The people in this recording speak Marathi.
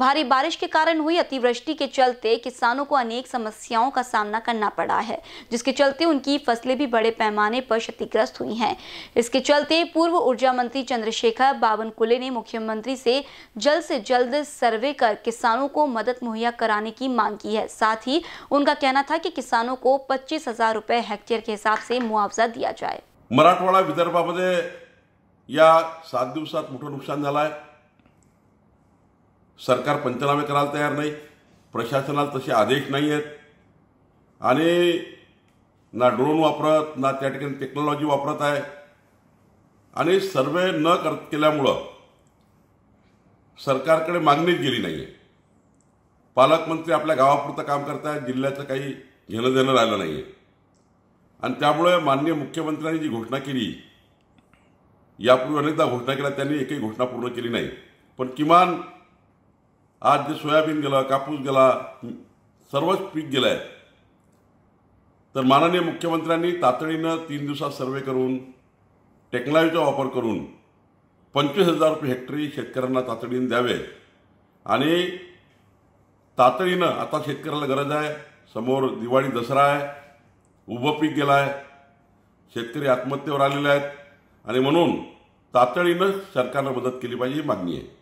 भारी बारिश के कारण हुई अतिवृष्टि के चलते किसानों को अनेक समस्याओं का सामना करना पड़ा है जिसके चलते उनकी फसलें भी बड़े पैमाने पर क्षतिग्रस्त हुई हैं इसके चलते पूर्व ऊर्जा मंत्री चंद्रशेखर बावनकुले ने मुख्यमंत्री से जल्द से जल्द सर्वे कर किसानों को मदद मुहैया कराने की मांग की है साथ ही उनका कहना था कि किसानों को पच्चीस हजार हेक्टेयर के हिसाब से मुआवजा दिया जाए मराठवाडा विदर्भा या सात दिवस मोठं नुकसान सरकार पंचनामे करायला तयार नाही प्रशासनाला तसे आदेश नाही आहेत आणि ना ड्रोन वापरत ना त्या ठिकाणी टेक्नॉलॉजी वापरत आहे आणि सर्वे न कर केल्यामुळं सरकारकडे मागणीच गेली नाही आहे पालकमंत्री आपल्या गावापुरतं काम करत आहेत जिल्ह्याचं काही घेणं देणं राहिलं नाही आहे आणि त्यामुळे माननीय मुख्यमंत्र्यांनी जी घोषणा केली यापूर्वी अनेकदा घोषणा केल्या त्यांनी एकही घोषणा पूर्ण केली नाही पण किमान आज जे सोयाबीन गेला कापूस गेला सर्वच पीक गेलं आहे तर माननीय मुख्यमंत्र्यांनी तातडीनं तीन दिवसात सर्वे करून टेक्नॉलॉजीचा वापर करून पंचवीस हजार रुपये हेक्टरी शेतकऱ्यांना तातडीनं द्यावे आणि तातडीनं आता शेतकऱ्याला गरज आहे समोर दिवाळी दसरा आहे उभं पीक गेलं आहे शेतकरी आत्महत्येवर आलेले आहेत आणि म्हणून तातडीनं सरकारनं मदत केली पाहिजे ही मागणी आहे